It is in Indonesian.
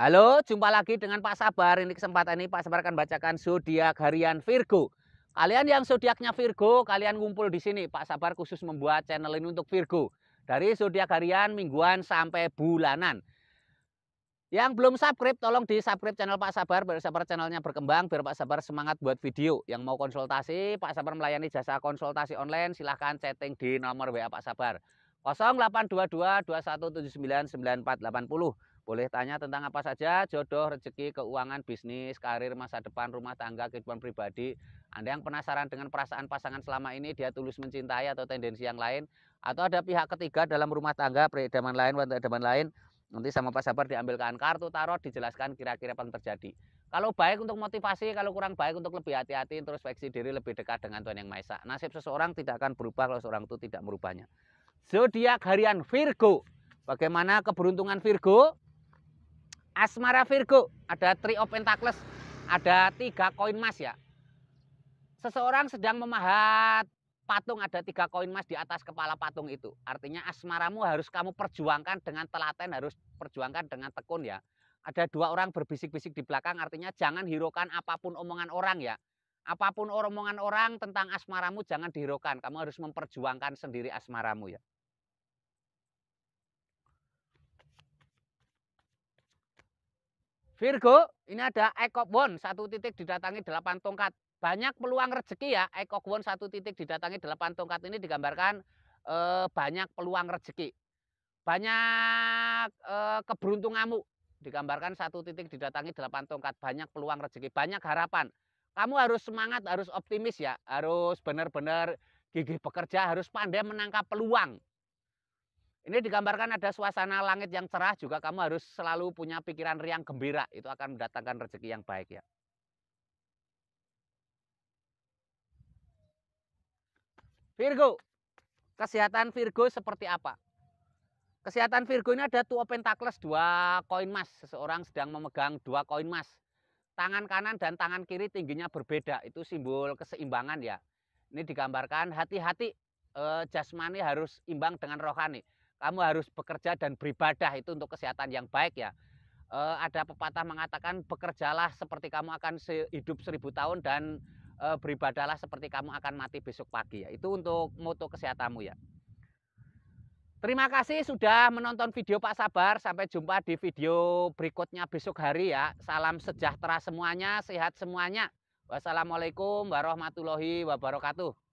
Halo, jumpa lagi dengan Pak Sabar. Ini kesempatan ini Pak Sabar akan bacakan zodiak harian Virgo. Kalian yang zodiaknya Virgo, kalian ngumpul di sini. Pak Sabar khusus membuat channel ini untuk Virgo. Dari zodiak harian mingguan sampai bulanan. Yang belum subscribe, tolong di subscribe channel Pak Sabar. Biar Sabar channelnya berkembang, biar Pak Sabar semangat buat video. Yang mau konsultasi, Pak Sabar melayani jasa konsultasi online. Silahkan chatting di nomor WA Pak Sabar. 0822 2179 9480 boleh tanya tentang apa saja, jodoh, rezeki, keuangan, bisnis, karir, masa depan, rumah tangga, kehidupan pribadi. Anda yang penasaran dengan perasaan pasangan selama ini, dia tulus mencintai atau tendensi yang lain. Atau ada pihak ketiga dalam rumah tangga, peredaman lain, wanita edaman lain. Nanti sama Pak Sabar diambilkan kartu tarot, dijelaskan kira-kira apa yang terjadi. Kalau baik untuk motivasi, kalau kurang baik untuk lebih hati-hati, introspeksi diri lebih dekat dengan Tuhan Yang Maha Esa. Nasib seseorang tidak akan berubah kalau seorang itu tidak merubahnya. Zodiak harian Virgo. Bagaimana keberuntungan Virgo? Asmara Virgo, ada tri of Pentacles, ada tiga koin emas ya. Seseorang sedang memahat patung ada tiga koin emas di atas kepala patung itu. Artinya asmaramu harus kamu perjuangkan dengan telaten, harus perjuangkan dengan tekun ya. Ada dua orang berbisik-bisik di belakang, artinya jangan hirukan apapun omongan orang ya. Apapun omongan orang tentang asmaramu jangan dihirukan. Kamu harus memperjuangkan sendiri asmaramu ya. Virgo, ini ada Eko Bon satu titik didatangi delapan tongkat. Banyak peluang rezeki ya, Eko Bon satu titik didatangi delapan tongkat ini digambarkan e, banyak peluang rezeki. Banyak e, eh, keberuntunganmu, digambarkan satu titik didatangi delapan tongkat. Banyak peluang rezeki, banyak harapan. Kamu harus semangat, harus optimis ya, harus benar-benar gigih bekerja, harus pandai menangkap peluang. Ini digambarkan ada suasana langit yang cerah juga kamu harus selalu punya pikiran riang gembira. Itu akan mendatangkan rezeki yang baik ya. Virgo. Kesehatan Virgo seperti apa? Kesehatan Virgo ini ada dua pentakles, dua koin emas. Seseorang sedang memegang dua koin emas. Tangan kanan dan tangan kiri tingginya berbeda. Itu simbol keseimbangan ya. Ini digambarkan hati-hati eh, jasmani harus imbang dengan rohani kamu harus bekerja dan beribadah itu untuk kesehatan yang baik ya. E, ada pepatah mengatakan bekerjalah seperti kamu akan hidup seribu tahun dan e, beribadahlah seperti kamu akan mati besok pagi ya. Itu untuk moto kesehatanmu ya. Terima kasih sudah menonton video Pak Sabar. Sampai jumpa di video berikutnya besok hari ya. Salam sejahtera semuanya, sehat semuanya. Wassalamualaikum warahmatullahi wabarakatuh.